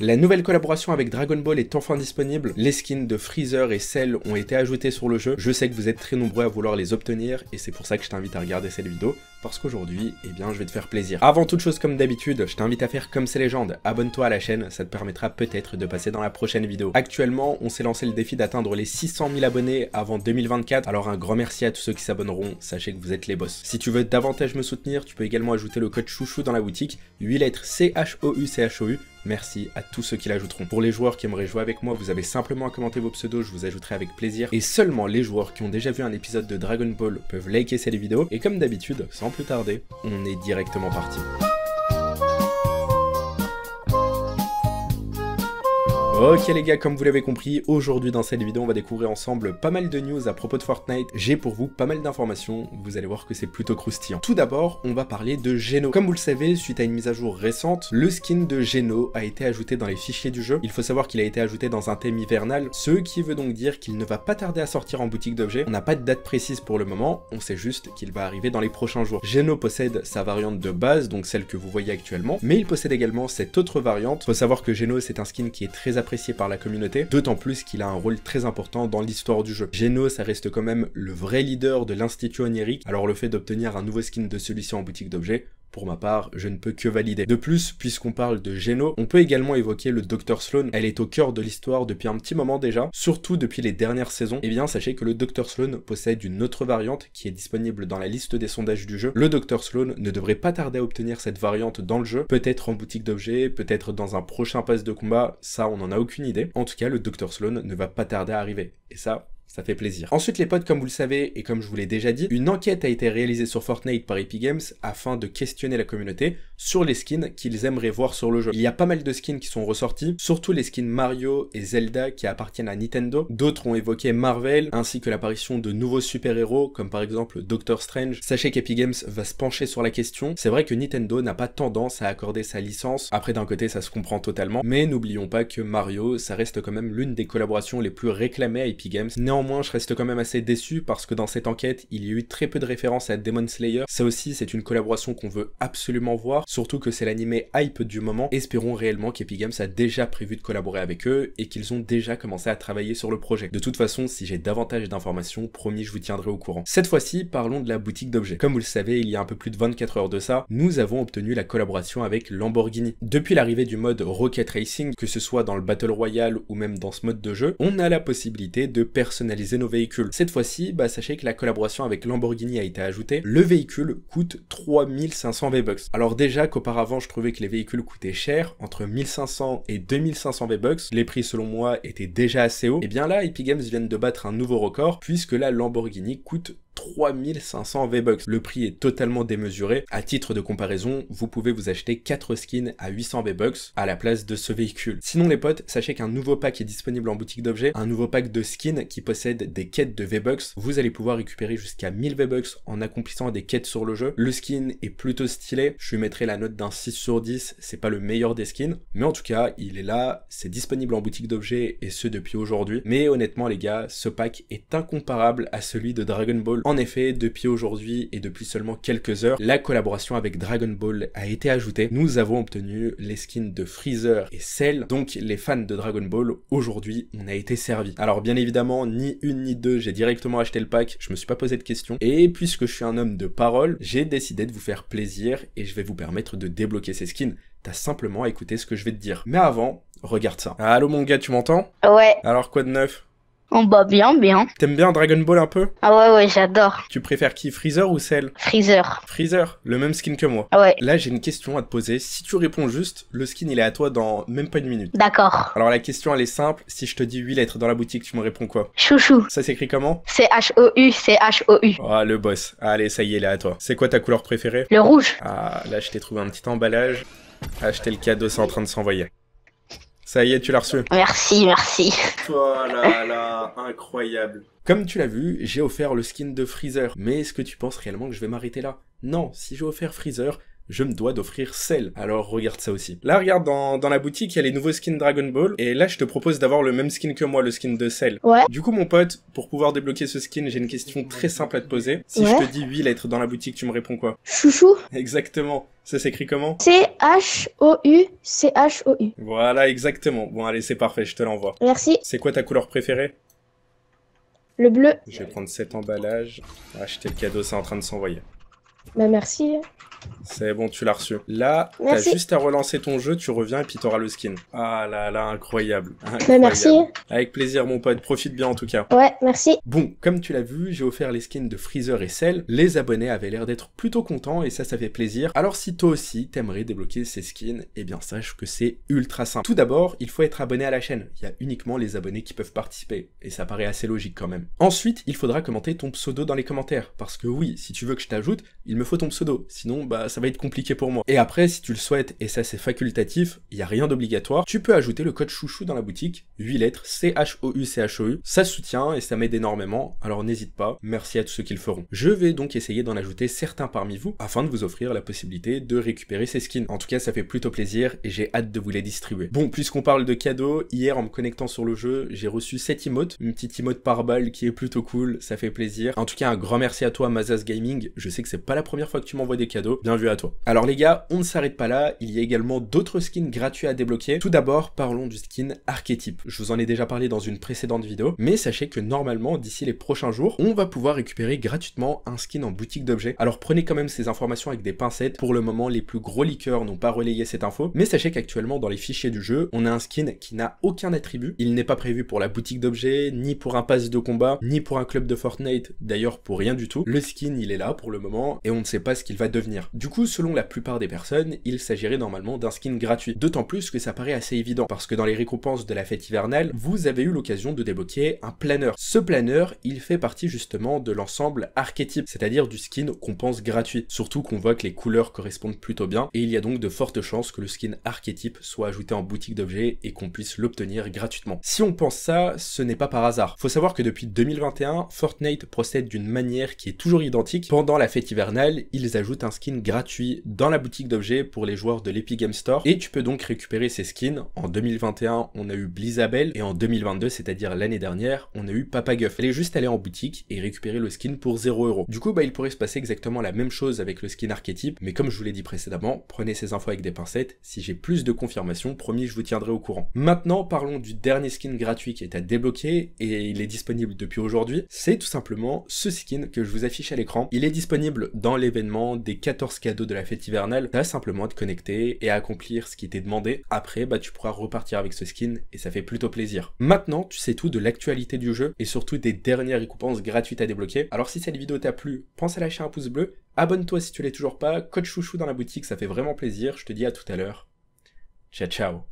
La nouvelle collaboration avec Dragon Ball est enfin disponible, les skins de Freezer et Cell ont été ajoutés sur le jeu, je sais que vous êtes très nombreux à vouloir les obtenir et c'est pour ça que je t'invite à regarder cette vidéo, parce qu'aujourd'hui, eh bien, je vais te faire plaisir. Avant toute chose, comme d'habitude, je t'invite à faire comme c'est légende, abonne-toi à la chaîne, ça te permettra peut-être de passer dans la prochaine vidéo. Actuellement, on s'est lancé le défi d'atteindre les 600 000 abonnés avant 2024, alors un grand merci à tous ceux qui s'abonneront, sachez que vous êtes les boss. Si tu veux davantage me soutenir, tu peux également ajouter le code chouchou dans la boutique, 8 lettres C-H-O-U-C-H-O-U, Merci à tous ceux qui l'ajouteront. Pour les joueurs qui aimeraient jouer avec moi, vous avez simplement à commenter vos pseudos, je vous ajouterai avec plaisir. Et seulement les joueurs qui ont déjà vu un épisode de Dragon Ball peuvent liker cette vidéo. Et comme d'habitude, sans plus tarder, on est directement parti. Ok les gars, comme vous l'avez compris, aujourd'hui dans cette vidéo on va découvrir ensemble pas mal de news à propos de Fortnite. J'ai pour vous pas mal d'informations, vous allez voir que c'est plutôt croustillant. Tout d'abord, on va parler de Geno. Comme vous le savez, suite à une mise à jour récente, le skin de Geno a été ajouté dans les fichiers du jeu. Il faut savoir qu'il a été ajouté dans un thème hivernal, ce qui veut donc dire qu'il ne va pas tarder à sortir en boutique d'objets. On n'a pas de date précise pour le moment, on sait juste qu'il va arriver dans les prochains jours. Geno possède sa variante de base, donc celle que vous voyez actuellement, mais il possède également cette autre variante. Faut savoir que Geno c'est un skin qui est très apprécié par la communauté, d'autant plus qu'il a un rôle très important dans l'histoire du jeu. Geno, ça reste quand même le vrai leader de l'Institut Onirique, alors le fait d'obtenir un nouveau skin de solution en boutique d'objets, pour ma part, je ne peux que valider. De plus, puisqu'on parle de Geno, on peut également évoquer le Dr Sloan. Elle est au cœur de l'histoire depuis un petit moment déjà, surtout depuis les dernières saisons. Et eh bien, sachez que le Dr Sloan possède une autre variante qui est disponible dans la liste des sondages du jeu. Le Dr Sloan ne devrait pas tarder à obtenir cette variante dans le jeu, peut-être en boutique d'objets, peut-être dans un prochain pass de combat, ça on n'en a aucune idée. En tout cas, le Dr Sloan ne va pas tarder à arriver. Et ça, ça fait plaisir. Ensuite les potes, comme vous le savez et comme je vous l'ai déjà dit, une enquête a été réalisée sur Fortnite par Epic Games afin de questionner la communauté sur les skins qu'ils aimeraient voir sur le jeu. Il y a pas mal de skins qui sont ressortis, surtout les skins Mario et Zelda qui appartiennent à Nintendo. D'autres ont évoqué Marvel ainsi que l'apparition de nouveaux super-héros comme par exemple Doctor Strange. Sachez qu'Epic Games va se pencher sur la question. C'est vrai que Nintendo n'a pas tendance à accorder sa licence. Après d'un côté ça se comprend totalement, mais n'oublions pas que Mario ça reste quand même l'une des collaborations les plus réclamées à Epic Games moins je reste quand même assez déçu parce que dans cette enquête, il y a eu très peu de références à Demon Slayer. Ça aussi, c'est une collaboration qu'on veut absolument voir, surtout que c'est l'animé hype du moment. Espérons réellement qu'Epic a déjà prévu de collaborer avec eux et qu'ils ont déjà commencé à travailler sur le projet. De toute façon, si j'ai davantage d'informations, promis, je vous tiendrai au courant. Cette fois-ci, parlons de la boutique d'objets. Comme vous le savez, il y a un peu plus de 24 heures de ça, nous avons obtenu la collaboration avec Lamborghini. Depuis l'arrivée du mode Rocket Racing, que ce soit dans le Battle Royale ou même dans ce mode de jeu, on a la possibilité de personnaliser nos véhicules. Cette fois-ci, bah, sachez que la collaboration avec Lamborghini a été ajoutée. Le véhicule coûte 3500 V-Bucks. Alors déjà qu'auparavant, je trouvais que les véhicules coûtaient cher, entre 1500 et 2500 V-Bucks, les prix selon moi étaient déjà assez hauts. Et bien là, Epic Games viennent de battre un nouveau record, puisque la Lamborghini coûte 3500 V-Bucks. Le prix est totalement démesuré. À titre de comparaison, vous pouvez vous acheter 4 skins à 800 V-Bucks à la place de ce véhicule. Sinon les potes, sachez qu'un nouveau pack est disponible en boutique d'objets, un nouveau pack de skins qui possède des quêtes de V-Bucks. Vous allez pouvoir récupérer jusqu'à 1000 V-Bucks en accomplissant des quêtes sur le jeu. Le skin est plutôt stylé, je lui mettrai la note d'un 6 sur 10, c'est pas le meilleur des skins, mais en tout cas, il est là, c'est disponible en boutique d'objets et ce depuis aujourd'hui. Mais honnêtement les gars, ce pack est incomparable à celui de Dragon Ball en effet, depuis aujourd'hui et depuis seulement quelques heures, la collaboration avec Dragon Ball a été ajoutée. Nous avons obtenu les skins de Freezer et Cell, donc les fans de Dragon Ball, aujourd'hui, on a été servi. Alors bien évidemment, ni une ni deux, j'ai directement acheté le pack, je me suis pas posé de questions. Et puisque je suis un homme de parole, j'ai décidé de vous faire plaisir et je vais vous permettre de débloquer ces skins. T'as simplement à écouter ce que je vais te dire. Mais avant, regarde ça. Allô mon gars, tu m'entends Ouais. Alors quoi de neuf on oh, va bah, bien, bien. T'aimes bien Dragon Ball un peu Ah ouais, ouais, j'adore. Tu préfères qui, Freezer ou Cell Freezer. Freezer, le même skin que moi. Ah ouais. Là, j'ai une question à te poser. Si tu réponds juste, le skin il est à toi dans même pas une minute. D'accord. Alors la question elle est simple. Si je te dis 8 lettres dans la boutique, tu me réponds quoi Chouchou. Ça s'écrit comment C-H-O-U, C-H-O-U. Ah, le boss. Allez, ça y est, il est à toi. C'est quoi ta couleur préférée Le rouge. Ah, là, je t'ai trouvé un petit emballage. Acheter le cadeau, c'est en train de s'envoyer. Ça y est, tu l'as reçu. Merci, merci. Voilà, là là, incroyable. Comme tu l'as vu, j'ai offert le skin de Freezer. Mais est-ce que tu penses réellement que je vais m'arrêter là Non, si j'ai offert Freezer, je me dois d'offrir Cell. Alors regarde ça aussi. Là, regarde, dans, la boutique, il y a les nouveaux skins Dragon Ball. Et là, je te propose d'avoir le même skin que moi, le skin de Cell. Ouais. Du coup, mon pote, pour pouvoir débloquer ce skin, j'ai une question très simple à te poser. Si je te dis 8 lettres dans la boutique, tu me réponds quoi Chouchou. Exactement. Ça s'écrit comment C-H-O-U-C-H-O-U. Voilà, exactement. Bon, allez, c'est parfait, je te l'envoie. Merci. C'est quoi ta couleur préférée Le bleu. Je vais prendre cet emballage. Acheter le cadeau, c'est en train de s'envoyer. Bah merci. C'est bon, tu l'as reçu. Là, t'as juste à relancer ton jeu, tu reviens et puis t'auras le skin. Ah là là, bah, incroyable. merci. Avec plaisir, mon pote. Profite bien en tout cas. Ouais, merci. Bon, comme tu l'as vu, j'ai offert les skins de Freezer et Cell. Les abonnés avaient l'air d'être plutôt contents et ça, ça fait plaisir. Alors si toi aussi, t'aimerais débloquer ces skins, eh bien sache que c'est ultra simple. Tout d'abord, il faut être abonné à la chaîne. Il y a uniquement les abonnés qui peuvent participer. Et ça paraît assez logique quand même. Ensuite, il faudra commenter ton pseudo dans les commentaires. Parce que oui, si tu veux que je t'ajoute, il me faut ton pseudo. Sinon, bah ça va être compliqué pour moi. Et après, si tu le souhaites, et ça c'est facultatif, il n'y a rien d'obligatoire, tu peux ajouter le code chouchou dans la boutique, 8 lettres, C-H-O-U-C-H-O-U, e ça soutient et ça m'aide énormément, alors n'hésite pas, merci à tous ceux qui le feront. Je vais donc essayer d'en ajouter certains parmi vous, afin de vous offrir la possibilité de récupérer ces skins. En tout cas, ça fait plutôt plaisir, et j'ai hâte de vous les distribuer. Bon, puisqu'on parle de cadeaux, hier en me connectant sur le jeu, j'ai reçu cette emote, une petite emote par balle qui est plutôt cool, ça fait plaisir. En tout cas, un grand merci à toi Mazas Gaming, je sais que c'est pas la première fois que tu m'envoies des cadeaux, bien vu toi. Alors les gars, on ne s'arrête pas là, il y a également d'autres skins gratuits à débloquer. Tout d'abord, parlons du skin archétype. Je vous en ai déjà parlé dans une précédente vidéo, mais sachez que normalement, d'ici les prochains jours, on va pouvoir récupérer gratuitement un skin en boutique d'objets. Alors prenez quand même ces informations avec des pincettes. Pour le moment, les plus gros liqueurs n'ont pas relayé cette info, mais sachez qu'actuellement, dans les fichiers du jeu, on a un skin qui n'a aucun attribut. Il n'est pas prévu pour la boutique d'objets, ni pour un pass de combat, ni pour un club de Fortnite, d'ailleurs pour rien du tout. Le skin, il est là pour le moment, et on ne sait pas ce qu'il va devenir. Du coup, selon la plupart des personnes, il s'agirait normalement d'un skin gratuit. D'autant plus que ça paraît assez évident, parce que dans les récompenses de la fête hivernale, vous avez eu l'occasion de débloquer un planeur. Ce planeur, il fait partie justement de l'ensemble archétype, c'est-à-dire du skin qu'on pense gratuit. Surtout qu'on voit que les couleurs correspondent plutôt bien, et il y a donc de fortes chances que le skin archétype soit ajouté en boutique d'objets et qu'on puisse l'obtenir gratuitement. Si on pense ça, ce n'est pas par hasard. Faut savoir que depuis 2021, Fortnite procède d'une manière qui est toujours identique. Pendant la fête hivernale, ils ajoutent un skin gratuit dans la boutique d'objets pour les joueurs de l'Epic Game Store et tu peux donc récupérer ces skins. En 2021, on a eu blizzabelle et en 2022, c'est-à-dire l'année dernière, on a eu Papa Guff. Elle est juste allée en boutique et récupérer le skin pour euros Du coup, bah, il pourrait se passer exactement la même chose avec le skin archétype, mais comme je vous l'ai dit précédemment, prenez ces infos avec des pincettes. Si j'ai plus de confirmations, promis, je vous tiendrai au courant. Maintenant, parlons du dernier skin gratuit qui est à débloquer et il est disponible depuis aujourd'hui. C'est tout simplement ce skin que je vous affiche à l'écran. Il est disponible dans l'événement des 14 de la fête hivernale, as simplement à te connecter et accomplir ce qui t'est demandé. Après, bah tu pourras repartir avec ce skin et ça fait plutôt plaisir. Maintenant, tu sais tout de l'actualité du jeu et surtout des dernières récompenses gratuites à débloquer. Alors si cette vidéo t'a plu, pense à lâcher un pouce bleu, abonne-toi si tu l'es toujours pas, code chouchou dans la boutique, ça fait vraiment plaisir. Je te dis à tout à l'heure. Ciao ciao